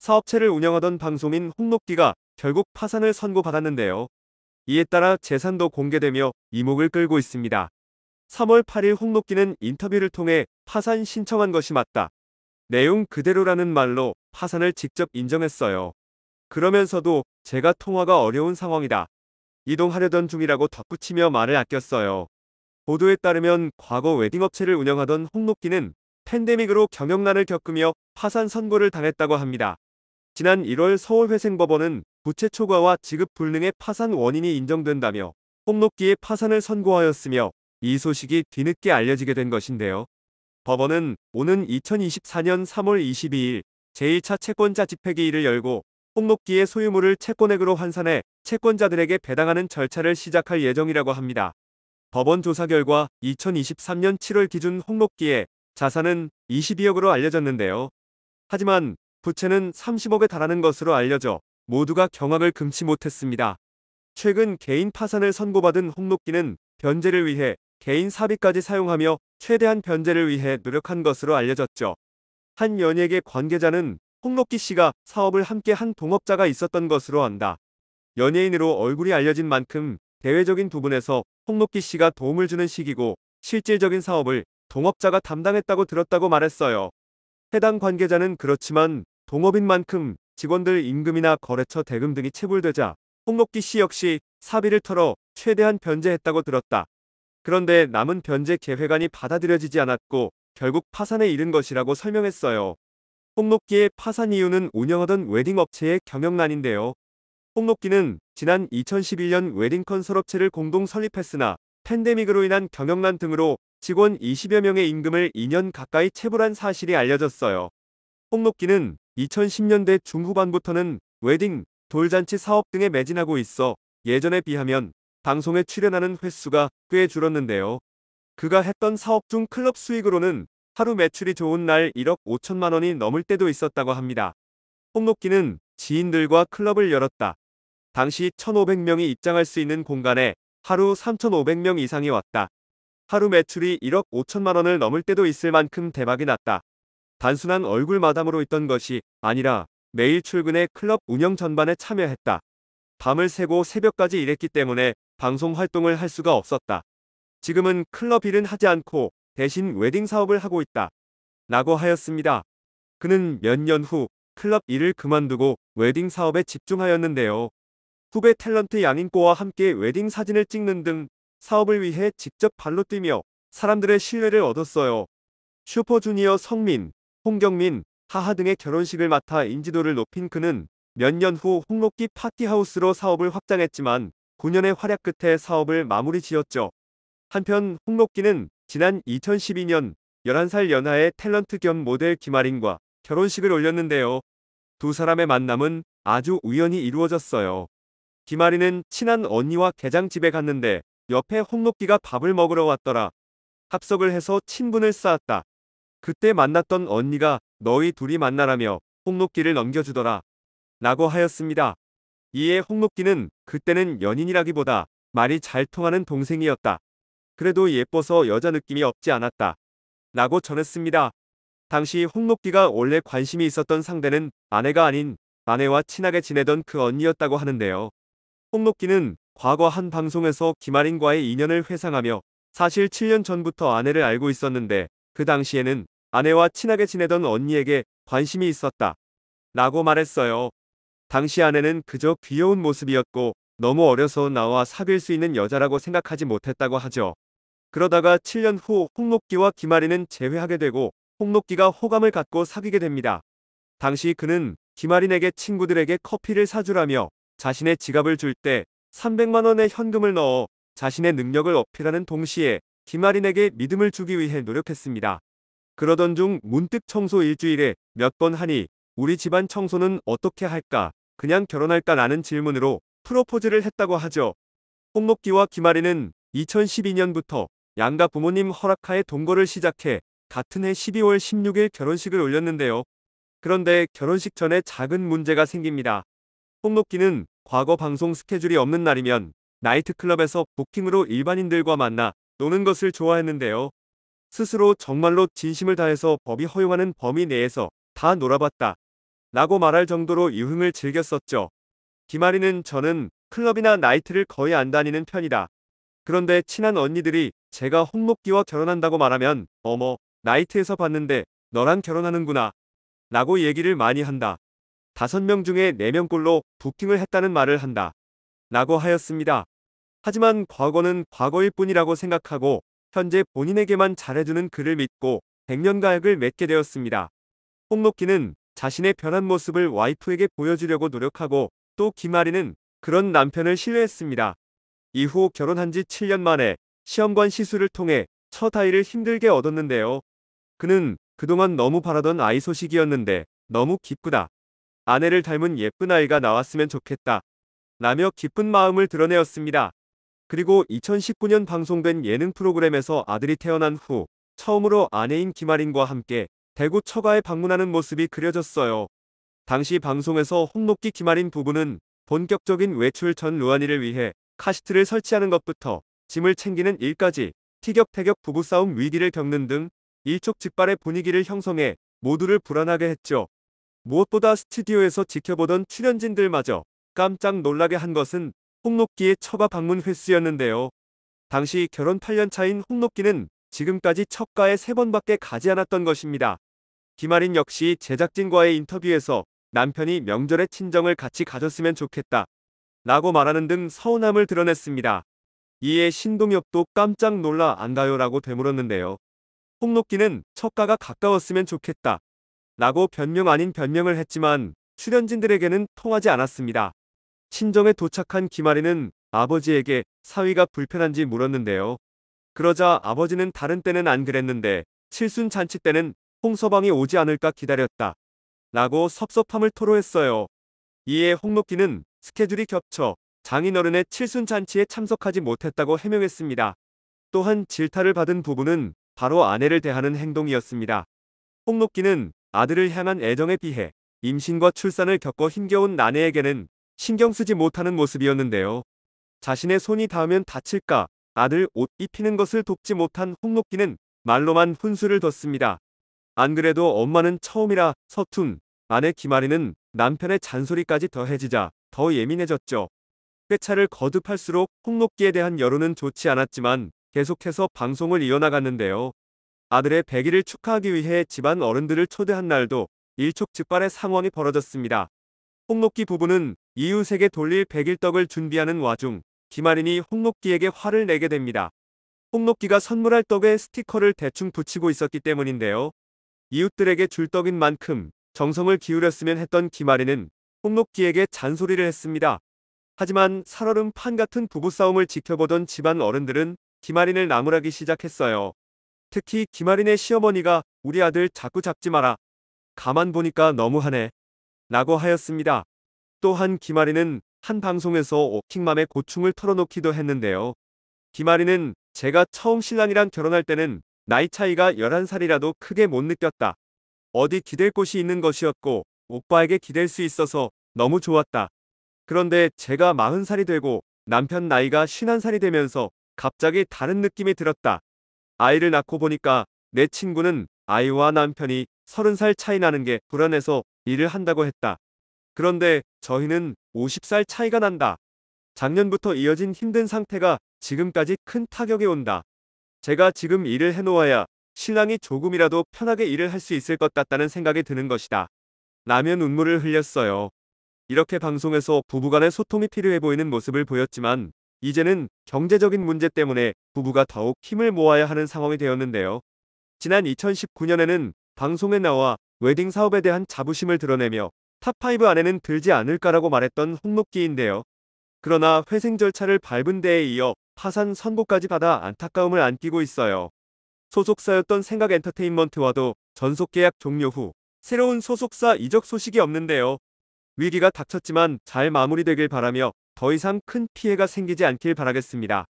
사업체를 운영하던 방송인 홍록기가 결국 파산을 선고받았는데요. 이에 따라 재산도 공개되며 이목을 끌고 있습니다. 3월 8일 홍록기는 인터뷰를 통해 파산 신청한 것이 맞다. 내용 그대로라는 말로 파산을 직접 인정했어요. 그러면서도 제가 통화가 어려운 상황이다. 이동하려던 중이라고 덧붙이며 말을 아꼈어요. 보도에 따르면 과거 웨딩업체를 운영하던 홍록기는 팬데믹으로 경영난을 겪으며 파산 선고를 당했다고 합니다. 지난 1월 서울회생법원은 부채 초과와 지급 불능의 파산 원인이 인정된다며 홈록기의 파산을 선고하였으며 이 소식이 뒤늦게 알려지게 된 것인데요. 법원은 오는 2024년 3월 22일 제1차 채권자 집회기일을 열고 홈록기의 소유물을 채권액으로 환산해 채권자들에게 배당하는 절차를 시작할 예정이라고 합니다. 법원 조사 결과 2023년 7월 기준 홈록기의 자산은 22억으로 알려졌는데요. 하지만 부채는 30억에 달하는 것으로 알려져 모두가 경악을 금치 못했습니다. 최근 개인 파산을 선고받은 홍록기는 변제를 위해 개인 사비까지 사용하며 최대한 변제를 위해 노력한 것으로 알려졌죠. 한 연예계 관계자는 홍록기 씨가 사업을 함께 한 동업자가 있었던 것으로 안다. 연예인으로 얼굴이 알려진 만큼 대외적인 부분에서 홍록기 씨가 도움을 주는 시기고 실질적인 사업을 동업자가 담당했다고 들었다고 말했어요. 해당 관계자는 그렇지만 동업인 만큼 직원들 임금이나 거래처 대금 등이 체불되자 홍록기 씨 역시 사비를 털어 최대한 변제했다고 들었다. 그런데 남은 변제 계획안이 받아들여지지 않았고 결국 파산에 이른 것이라고 설명했어요. 홍록기의 파산 이유는 운영하던 웨딩 업체의 경영난인데요. 홍록기는 지난 2011년 웨딩 컨설업체를 공동 설립했으나 팬데믹으로 인한 경영난 등으로 직원 20여 명의 임금을 2년 가까이 체불한 사실이 알려졌어요. 홈높기는 2010년대 중후반부터는 웨딩, 돌잔치 사업 등에 매진하고 있어 예전에 비하면 방송에 출연하는 횟수가 꽤 줄었는데요. 그가 했던 사업 중 클럽 수익으로는 하루 매출이 좋은 날 1억 5천만 원이 넘을 때도 있었다고 합니다. 홈높기는 지인들과 클럽을 열었다. 당시 1,500명이 입장할 수 있는 공간에 하루 3,500명 이상이 왔다. 하루 매출이 1억 5천만 원을 넘을 때도 있을 만큼 대박이 났다. 단순한 얼굴 마담으로 있던 것이 아니라 매일 출근해 클럽 운영 전반에 참여했다. 밤을 새고 새벽까지 일했기 때문에 방송 활동을 할 수가 없었다. 지금은 클럽 일은 하지 않고 대신 웨딩 사업을 하고 있다. 라고 하였습니다. 그는 몇 년 후 클럽 일을 그만두고 웨딩 사업에 집중하였는데요. 후배 탤런트 양인꼬와 함께 웨딩 사진을 찍는 등 사업을 위해 직접 발로 뛰며 사람들의 신뢰를 얻었어요. 슈퍼주니어 성민, 홍경민, 하하 등의 결혼식을 맡아 인지도를 높인 그는 몇 년 후 홍록기 파티하우스로 사업을 확장했지만 9년의 활약 끝에 사업을 마무리 지었죠. 한편 홍록기는 지난 2012년 11살 연하의 탤런트 겸 모델 김아린과 결혼식을 올렸는데요. 두 사람의 만남은 아주 우연히 이루어졌어요. 김아린은 친한 언니와 개장집에 갔는데 옆에 홍록기가 밥을 먹으러 왔더라. 합석을 해서 친분을 쌓았다. 그때 만났던 언니가 너희 둘이 만나라며 홍록기를 넘겨주더라. 라고 하였습니다. 이에 홍록기는 그때는 연인이라기보다 말이 잘 통하는 동생이었다. 그래도 예뻐서 여자 느낌이 없지 않았다. 라고 전했습니다. 당시 홍록기가 원래 관심이 있었던 상대는 아내가 아닌 아내와 친하게 지내던 그 언니였다고 하는데요. 홍록기는 과거 한 방송에서 김아린과의 인연을 회상하며 사실 7년 전부터 아내를 알고 있었는데 그 당시에는 아내와 친하게 지내던 언니에게 관심이 있었다. 라고 말했어요. 당시 아내는 그저 귀여운 모습이었고 너무 어려서 나와 사귈 수 있는 여자라고 생각하지 못했다고 하죠. 그러다가 7년 후 홍록기와 김아리는 재회하게 되고 홍록기가 호감을 갖고 사귀게 됩니다. 당시 그는 김아린에게 친구들에게 커피를 사주라며 자신의 지갑을 줄 때 300만원의 현금을 넣어 자신의 능력을 어필하는 동시에 김아린에게 믿음을 주기 위해 노력했습니다. 그러던 중 문득 청소 일주일에 몇 번 하니 우리 집안 청소는 어떻게 할까? 그냥 결혼할까? 라는 질문으로 프로포즈를 했다고 하죠. 홍록기와 김아린은 2012년부터 양가 부모님 허락하에 동거를 시작해 같은 해 12월 16일 결혼식을 올렸는데요. 그런데 결혼식 전에 작은 문제가 생깁니다. 홍록기는 과거 방송 스케줄이 없는 날이면 나이트클럽에서 부킹으로 일반인들과 만나 노는 것을 좋아했는데요. 스스로 정말로 진심을 다해서 법이 허용하는 범위 내에서 다 놀아봤다. 라고 말할 정도로 유흥을 즐겼었죠. 김아리는 저는 클럽이나 나이트를 거의 안 다니는 편이다. 그런데 친한 언니들이 제가 홍록기와 결혼한다고 말하면 어머 나이트에서 봤는데 너랑 결혼하는구나 라고 얘기를 많이 한다. 다섯 명 중에 네명꼴로 부킹을 했다는 말을 한다. 라고 하였습니다. 하지만 과거는 과거일 뿐이라고 생각하고 현재 본인에게만 잘해주는 그를 믿고 백년 가약을 맺게 되었습니다. 홍록기는 자신의 변한 모습을 와이프에게 보여주려고 노력하고 또 김아리는 그런 남편을 신뢰했습니다. 이후 결혼한 지 7년 만에 시험관 시술을 통해 첫 아이를 힘들게 얻었는데요. 그는 그동안 너무 바라던 아이 소식이었는데 너무 기쁘다. 아내를 닮은 예쁜 아이가 나왔으면 좋겠다. 라며 기쁜 마음을 드러내었습니다. 그리고 2019년 방송된 예능 프로그램에서 아들이 태어난 후 처음으로 아내인 김아린과 함께 대구 처가에 방문하는 모습이 그려졌어요. 당시 방송에서 홍록기 김아린 부부는 본격적인 외출 전 루안이를 위해 카시트를 설치하는 것부터 짐을 챙기는 일까지 티격태격 부부싸움 위기를 겪는 등 일촉즉발의 분위기를 형성해 모두를 불안하게 했죠. 무엇보다 스튜디오에서 지켜보던 출연진들마저 깜짝 놀라게 한 것은 홍록기의 처가 방문 횟수였는데요. 당시 결혼 8년 차인 홍록기는 지금까지 첩가에 3번밖에 가지 않았던 것입니다. 김아린 역시 제작진과의 인터뷰에서 남편이 명절에 친정을 같이 가졌으면 좋겠다. 라고 말하는 등 서운함을 드러냈습니다. 이에 신동엽도 깜짝 놀라 안 가요 라고 되물었는데요. 홍록기는 첩가가 가까웠으면 좋겠다. 라고 변명 아닌 변명을 했지만 출연진들에게는 통하지 않았습니다. 친정에 도착한 김아리는 아버지에게 사위가 불편한지 물었는데요. 그러자 아버지는 다른 때는 안 그랬는데 칠순 잔치 때는 홍서방이 오지 않을까 기다렸다. 라고 섭섭함을 토로했어요. 이에 홍록기는 스케줄이 겹쳐 장인어른의 칠순 잔치에 참석하지 못했다고 해명했습니다. 또한 질타를 받은 부부는 바로 아내를 대하는 행동이었습니다. 홍록기는 아들을 향한 애정에 비해 임신과 출산을 겪어 힘겨운 나내에게는 신경 쓰지 못하는 모습이었는데요. 자신의 손이 닿으면 다칠까 아들 옷 입히는 것을 돕지 못한 홍록기는 말로만 훈수를 뒀습니다. 안 그래도 엄마는 처음이라 서툰 아내 김아리는 남편의 잔소리까지 더해지자 더 예민해졌죠. 회차를 거듭할수록 홍록기에 대한 여론은 좋지 않았지만 계속해서 방송을 이어나갔는데요. 아들의 100일을 축하하기 위해 집안 어른들을 초대한 날도 일촉즉발의 상황이 벌어졌습니다. 홍록기 부부는 이웃에게 돌릴 백일떡을 준비하는 와중 김아린이 홍록기에게 화를 내게 됩니다. 홍록기가 선물할 떡에 스티커를 대충 붙이고 있었기 때문인데요. 이웃들에게 줄 떡인 만큼 정성을 기울였으면 했던 김아린은 홍록기에게 잔소리를 했습니다. 하지만 살얼음 판 같은 부부싸움을 지켜보던 집안 어른들은 김아린을 나무라기 시작했어요. 특히 김아린의 시어머니가 우리 아들 자꾸 잡지 마라. 가만 보니까 너무하네. 라고 하였습니다. 또한 김아리는 한 방송에서 오킹맘의 고충을 털어놓기도 했는데요. 김아리는 제가 처음 신랑이랑 결혼할 때는 나이 차이가 11살이라도 크게 못 느꼈다. 어디 기댈 곳이 있는 것이었고 오빠에게 기댈 수 있어서 너무 좋았다. 그런데 제가 40살이 되고 남편 나이가 51살이 되면서 갑자기 다른 느낌이 들었다. 아이를 낳고 보니까 내 친구는 아이와 남편이 30살 차이 나는 게 불안해서 일을 한다고 했다. 그런데 저희는 50살 차이가 난다. 작년부터 이어진 힘든 상태가 지금까지 큰 타격이 온다. 제가 지금 일을 해놓아야 신랑이 조금이라도 편하게 일을 할 수 있을 것 같다는 생각이 드는 것이다. 라면 눈물을 흘렸어요. 이렇게 방송에서 부부간의 소통이 필요해 보이는 모습을 보였지만 이제는 경제적인 문제 때문에 부부가 더욱 힘을 모아야 하는 상황이 되었는데요. 지난 2019년에는 방송에 나와 웨딩 사업에 대한 자부심을 드러내며 탑5 안에는 들지 않을까라고 말했던 홍록기인데요. 그러나 회생 절차를 밟은 데에 이어 파산 선고까지 받아 안타까움을 안기고 있어요. 소속사였던 생각엔터테인먼트와도 전속계약 종료 후 새로운 소속사 이적 소식이 없는데요. 위기가 닥쳤지만 잘 마무리되길 바라며 더 이상 큰 피해가 생기지 않길 바라겠습니다.